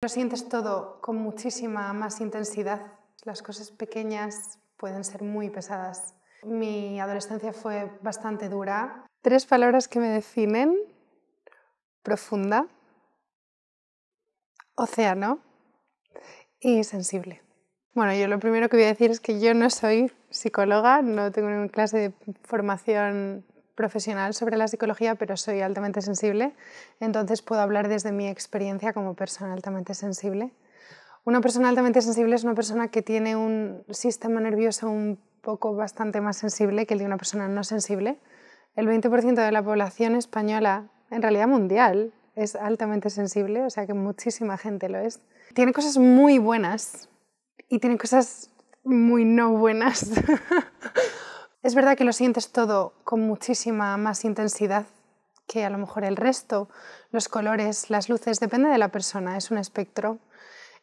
Lo sientes todo con muchísima más intensidad. Las cosas pequeñas pueden ser muy pesadas. Mi adolescencia fue bastante dura. Tres palabras que me definen. Profunda, océano y sensible. Bueno, yo lo primero que voy a decir es que yo no soy psicóloga, no tengo ninguna clase de formación profesional sobre la psicología, pero soy altamente sensible, entonces puedo hablar desde mi experiencia como persona altamente sensible. Una persona altamente sensible es una persona que tiene un sistema nervioso un poco bastante más sensible que el de una persona no sensible. El 20% de la población española, en realidad mundial, es altamente sensible, o sea que muchísima gente lo es. Tiene cosas muy buenas y tiene cosas muy no buenas. Es verdad que lo sientes todo con muchísima más intensidad que a lo mejor el resto, los colores, las luces, depende de la persona, es un espectro.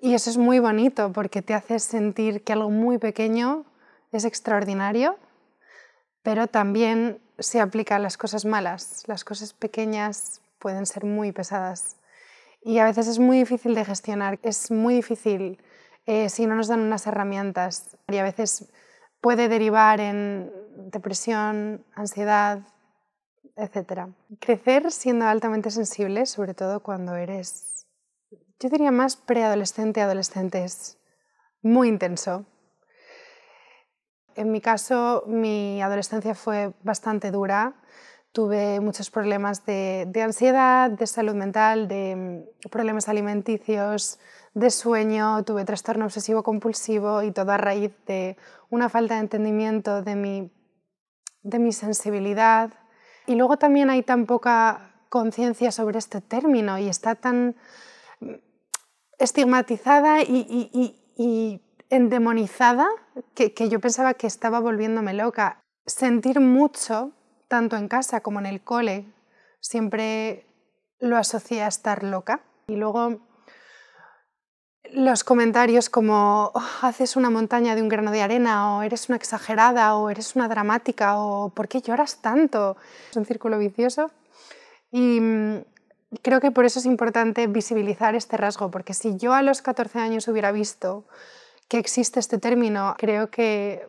Y eso es muy bonito porque te hace sentir que algo muy pequeño es extraordinario, pero también se aplica a las cosas malas. Las cosas pequeñas pueden ser muy pesadas y a veces es muy difícil de gestionar, es muy difícil eh, si no nos dan unas herramientas y a veces puede derivar en depresión, ansiedad, etc. Crecer siendo altamente sensible, sobre todo cuando eres, yo diría más preadolescente, adolescente, es muy intenso. En mi caso, mi adolescencia fue bastante dura. Tuve muchos problemas de, de ansiedad, de salud mental, de mm, problemas alimenticios, de sueño, tuve trastorno obsesivo compulsivo y todo a raíz de una falta de entendimiento de mi de mi sensibilidad. Y luego también hay tan poca conciencia sobre este término y está tan estigmatizada y, endemonizada que, que yo pensaba que estaba volviéndome loca. Sentir mucho, tanto en casa como en el cole, siempre lo asocié a estar loca. Y luego los comentarios como oh, haces una montaña de un grano de arena o eres una exagerada o eres una dramática o ¿por qué lloras tanto? Es un círculo vicioso y mm, creo que por eso es importante visibilizar este rasgo porque si yo a los 14 años hubiera visto que existe este término, creo que...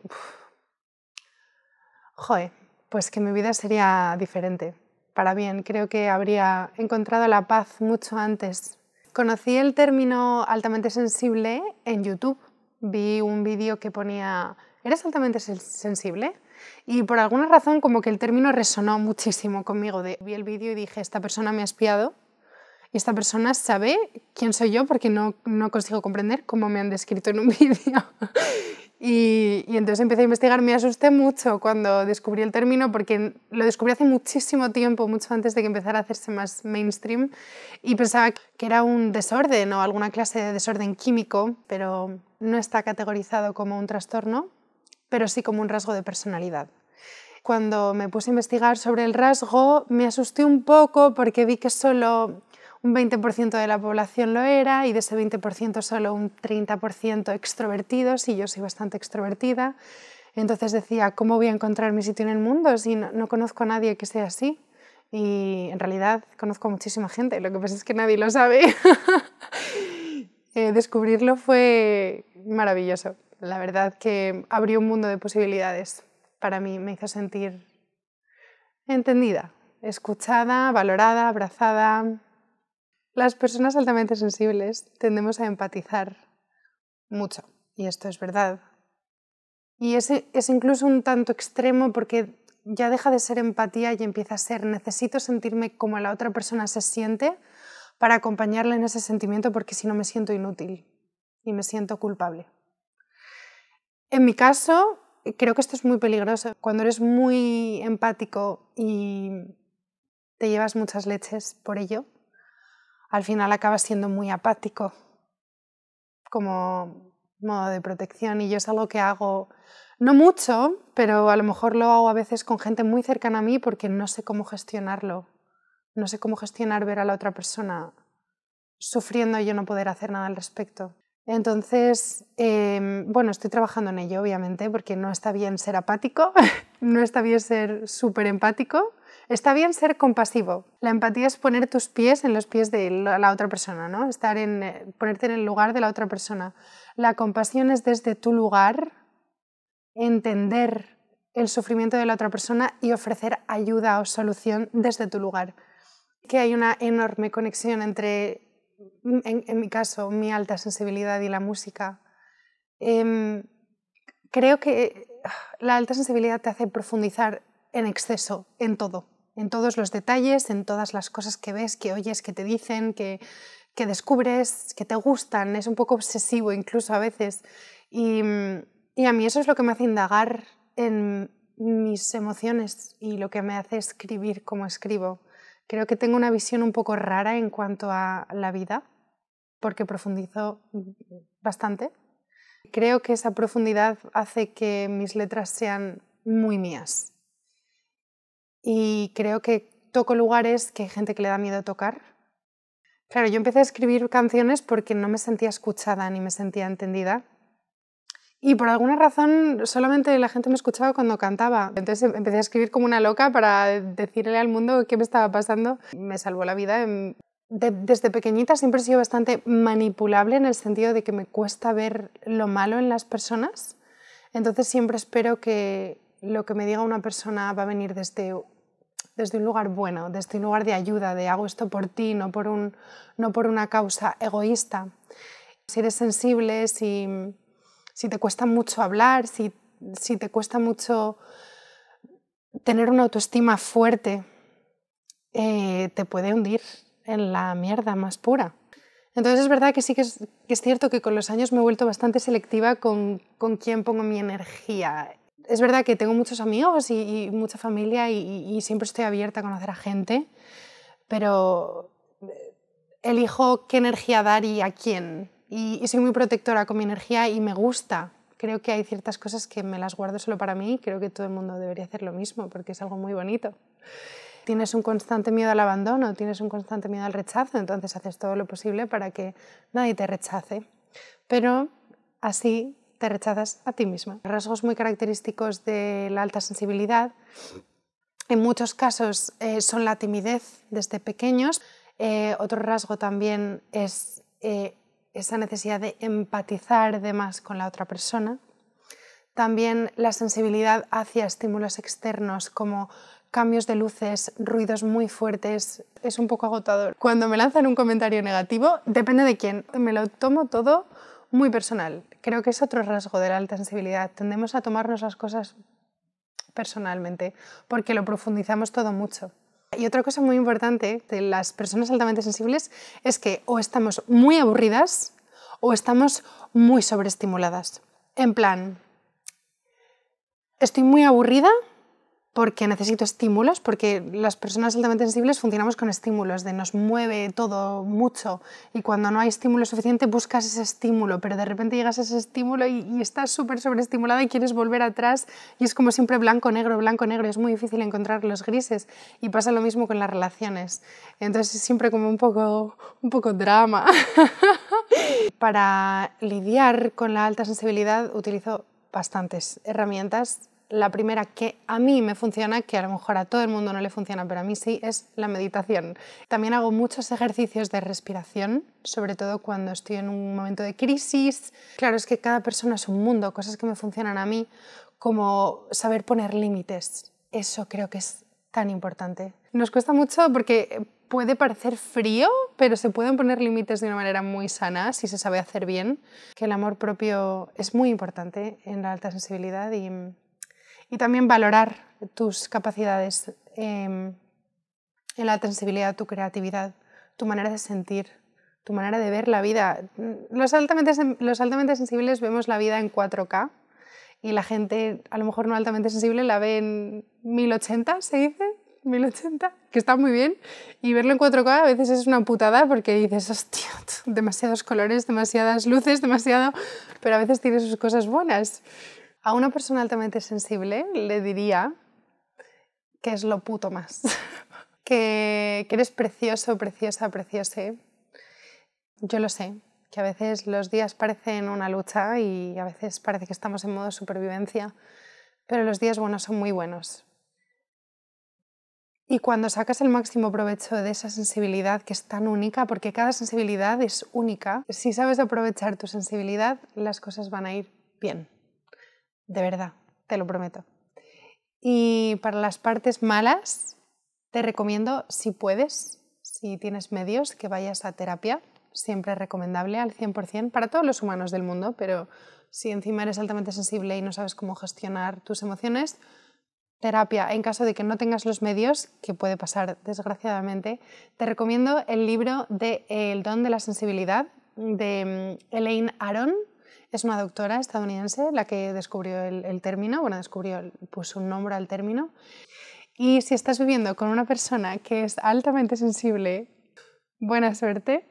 pues que mi vida sería diferente. Para bien, creo que habría encontrado la paz mucho antes Conocí el término altamente sensible en YouTube. Vi un vídeo que ponía, ¿eres altamente sensible? Y por alguna razón como que el término resonó muchísimo conmigo. vi el vídeo y dije, esta persona me ha espiado y esta persona sabe quién soy yo porque no, no consigo comprender cómo me han descrito en un vídeo. Y, entonces empecé a investigar, me asusté mucho cuando descubrí el término, porque lo descubrí hace muchísimo tiempo, mucho antes de que empezara a hacerse más mainstream, y pensaba que era un desorden o alguna clase de desorden químico, pero no está categorizado como un trastorno, pero sí como un rasgo de personalidad. Cuando me puse a investigar sobre el rasgo, me asusté un poco porque vi que solo un 20% de la población lo era y de ese 20% solo un 30% extrovertidos y yo soy bastante extrovertida. Entonces decía, ¿cómo voy a encontrar mi sitio en el mundo si no, conozco a nadie que sea así? Y en realidad conozco a muchísima gente, lo que pasa es que nadie lo sabe. Eh, descubrirlo fue maravilloso. La verdad que abrió un mundo de posibilidades para mí, me hizo sentir entendida, escuchada, valorada, abrazada, las personas altamente sensibles tendemos a empatizar mucho, y esto es verdad. Y es, es incluso un tanto extremo porque ya deja de ser empatía y empieza a ser necesito sentirme como la otra persona se siente para acompañarla en ese sentimiento porque si no me siento inútil y me siento culpable. En mi caso, creo que esto es muy peligroso. Cuando eres muy empático y te llevas muchas leches por ello, al final acaba siendo muy apático como modo de protección y yo es algo que hago no mucho, pero a lo mejor lo hago a veces con gente muy cercana a mí porque no sé cómo gestionarlo. No sé cómo gestionar ver a la otra persona sufriendo y yo no poder hacer nada al respecto. Entonces, em, bueno, estoy trabajando en ello, obviamente, porque no está bien ser apático, no está bien ser súper empático, Está bien ser compasivo. La empatía es poner tus pies en los pies de la otra persona, ¿no? Estar en, eh, ponerte en el lugar de la otra persona. La compasión es desde tu lugar entender el sufrimiento de la otra persona y ofrecer ayuda o solución desde tu lugar. Que hay una enorme conexión entre, mm, en, mi caso, mi alta sensibilidad y la música. Em, creo que ah, la alta sensibilidad te hace profundizar en exceso en todo en todos los detalles, en todas las cosas que ves, que oyes, que te dicen, que, descubres, que te gustan. Es un poco obsesivo incluso a veces. Y, mm, y a mí eso es lo que me hace indagar en mis emociones y lo que me hace escribir como escribo. Creo que tengo una visión un poco rara en cuanto a la vida, porque profundizo bastante. Creo que esa profundidad hace que mis letras sean muy mías y creo que toco lugares que hay gente que le da miedo tocar. Claro, yo empecé a escribir canciones porque no me sentía escuchada ni me sentía entendida. Y por alguna razón solamente la gente me escuchaba cuando cantaba. Entonces em, empecé a escribir como una loca para decirle al mundo qué me estaba pasando. Me salvó la vida. Em, desde pequeñita siempre he sido bastante manipulable en el sentido de que me cuesta ver lo malo en las personas. Entonces siempre espero que lo que me diga una persona va a venir desde este desde un lugar bueno, desde un lugar de ayuda, de hago esto por ti, no por, un, no por una causa egoísta. Si eres sensible, si, si te cuesta mucho hablar, si, si te cuesta mucho tener una autoestima fuerte, eh, te puede hundir en la mierda más pura. Entonces es verdad que sí que es, que es, cierto que con los años me he vuelto bastante selectiva con, con quién pongo mi energía es verdad que tengo muchos amigos y, mucha familia y, siempre estoy abierta a conocer a gente, pero eh, elijo qué energía dar y a quién. Y, y soy muy protectora con mi energía y me gusta. Creo que hay ciertas cosas que me las guardo solo para mí y creo que todo el mundo debería hacer lo mismo porque es algo muy bonito. Tienes un constante miedo al abandono, tienes un constante miedo al rechazo, entonces haces todo lo posible para que nadie te rechace. Pero así rechazas a ti misma. Rasgos muy característicos de la alta sensibilidad, en muchos casos eh, son la timidez desde pequeños. Eh, otro rasgo también es eh, esa necesidad de empatizar de más con la otra persona. También la sensibilidad hacia estímulos externos como cambios de luces, ruidos muy fuertes, es un poco agotador. Cuando me lanzan un comentario negativo, depende de quién, me lo tomo todo muy personal. Creo que es otro rasgo de la alta sensibilidad. Tendemos a tomarnos las cosas personalmente porque lo profundizamos todo mucho. Y otra cosa muy importante de las personas altamente sensibles es que o estamos muy aburridas o estamos muy sobreestimuladas. En plan, estoy muy aburrida, porque necesito estímulos, porque las personas altamente sensibles funcionamos con estímulos, de nos mueve todo mucho y cuando no hay estímulo suficiente buscas ese estímulo, pero de repente llegas a ese estímulo y, estás súper sobreestimulada y quieres volver atrás y es como siempre blanco, negro, blanco, negro, es muy difícil encontrar los grises y pasa lo mismo con las relaciones. Entonces es siempre como un poco, un poco drama. Para lidiar con la alta sensibilidad utilizo bastantes herramientas la primera que a mí me funciona, que a lo mejor a todo el mundo no le funciona, pero a mí sí, es la meditación. También hago muchos ejercicios de respiración, sobre todo cuando estoy en un momento de crisis. Claro, es que cada persona es un mundo, cosas que me funcionan a mí, como saber poner límites. Eso creo que es tan importante. Nos cuesta mucho porque puede parecer frío, pero se pueden poner límites de una manera muy sana si se sabe hacer bien, que el amor propio es muy importante en la alta sensibilidad y y también valorar tus capacidades em, en la sensibilidad, tu creatividad, tu manera de sentir, tu manera de ver la vida. Los altamente, los altamente sensibles vemos la vida en 4K y la gente, a lo mejor no altamente sensible, la ve en 1080, se dice, 1080, que está muy bien, y verlo en 4K a veces es una putada porque dices, hostia, demasiados colores, demasiadas luces, demasiado, pero a veces tiene sus cosas buenas. A una persona altamente sensible le diría que es lo puto más. que, eres precioso, preciosa, preciosa. Yo lo sé, que a veces los días parecen una lucha y a veces parece que estamos en modo supervivencia, pero los días buenos son muy buenos. Y cuando sacas el máximo provecho de esa sensibilidad que es tan única, porque cada sensibilidad es única, si sabes aprovechar tu sensibilidad, las cosas van a ir bien de verdad, te lo prometo. Y para las partes malas, te recomiendo, si puedes, si tienes medios, que vayas a terapia. Siempre recomendable al 100% para todos los humanos del mundo, pero si encima eres altamente sensible y no sabes cómo gestionar tus emociones, terapia en caso de que no tengas los medios, que puede pasar desgraciadamente, te recomiendo el libro de El don de la sensibilidad de mm, Elaine Aron, es una doctora estadounidense la que descubrió el, término, bueno, descubrió, puso un nombre al término. Y si estás viviendo con una persona que es altamente sensible, buena suerte.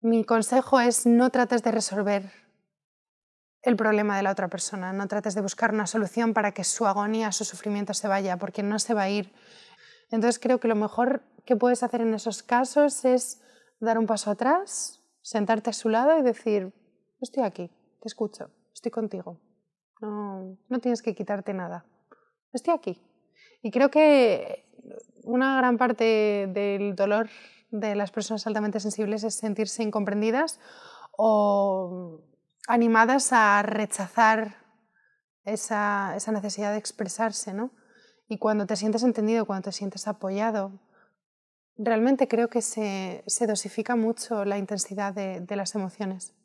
Mi consejo es no trates de resolver el problema de la otra persona, no trates de buscar una solución para que su agonía, su sufrimiento se vaya, porque no se va a ir. Entonces creo que lo mejor que puedes hacer en esos casos es dar un paso atrás, sentarte a su lado y decir, estoy aquí, te escucho, estoy contigo, no, no tienes que quitarte nada, estoy aquí. Y creo que una gran parte del dolor de las personas altamente sensibles es sentirse incomprendidas o animadas a rechazar esa, necesidad de expresarse, Y cuando te sientes entendido, cuando te sientes apoyado, realmente creo que se, dosifica mucho la intensidad de las emociones.